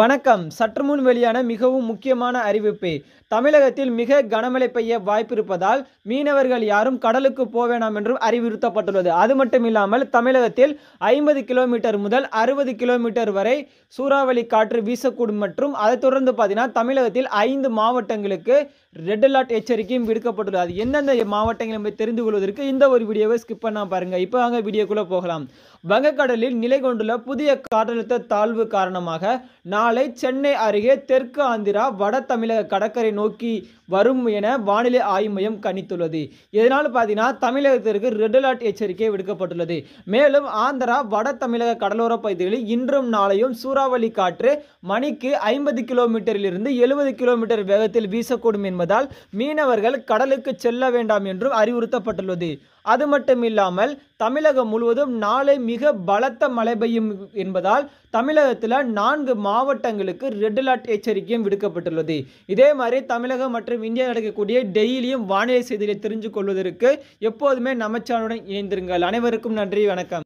வணக்கம் சற்று முன் வெளியான மிகவும் முக்கியமான அறிவிப்பு தமிழகத்தில் மிக கனமழை பெய்ய வாய்ப்பிருப்பதால் மீனவர்கள் யாரும் கடலுக்கு போவேணாம் என்றும் அறிவுறுத்தப்பட்டுள்ளது அது மட்டும் இல்லாமல் தமிழகத்தில் ஐம்பது கிலோமீட்டர் முதல் அறுபது கிலோமீட்டர் வரை சூறாவளி காற்று வீசக்கூடும் மற்றும் அதைத் தொடர்ந்து பார்த்தீங்கன்னா தமிழகத்தில் ஐந்து மாவட்டங்களுக்கு ரெட் அலர்ட் எச்சரிக்கையும் விடுக்கப்பட்டுள்ளது அது எந்தெந்த மாவட்டங்கள் என்பதை தெரிந்து கொள்வதற்கு இந்த ஒரு வீடியோவை ஸ்கிப் பண்ணால் பாருங்கள் இப்போ அங்கே வீடியோக்குள்ளே போகலாம் வங்கக்கடலில் நிலை கொண்டுள்ள புதிய காற்றழுத்த தாழ்வு காரணமாக நாளை சென்னை அருகே தெற்கு ஆந்திரா வட தமிழக கடற்கரை நோக்கி வரும் என வானிலை ஆய்வு மையம் கணித்துள்ளது இதனால் பார்த்தீங்கன்னா தமிழகத்திற்கு ரெட் அலர்ட் எச்சரிக்கை விடுக்கப்பட்டுள்ளது மேலும் ஆந்திரா வட தமிழக கடலோர பகுதிகளில் இன்றும் நாளையும் சூறாவளி காற்று மணிக்கு ஐம்பது கிலோமீட்டரிலிருந்து எழுபது கிலோமீட்டர் வேகத்தில் வீசக்கூடும் என்பதால் மீனவர்கள் கடலுக்கு செல்ல வேண்டாம் என்றும் அறிவுறுத்தப்பட்டுள்ளது அது மட்டுமில்லாமல் தமிழகம் முழுவதும் நாளை மிக பலத்த மழை பெய்யும் என்பதால் தமிழகத்தில் நான்கு மாவட்ட மாவட்டங்களுக்கு ரெட் அலர்ட் எச்சரிக்கையும் விடுக்கப்பட்டுள்ளது இதே மாதிரி தமிழகம் மற்றும் இந்தியா நடக்கக்கூடிய டெய்லியும் வானிலை செய்திகளை தெரிஞ்சு கொள்வதற்கு எப்போதுமே நமச்சானுடன் இணைந்திருங்கள் அனைவருக்கும் நன்றி வணக்கம்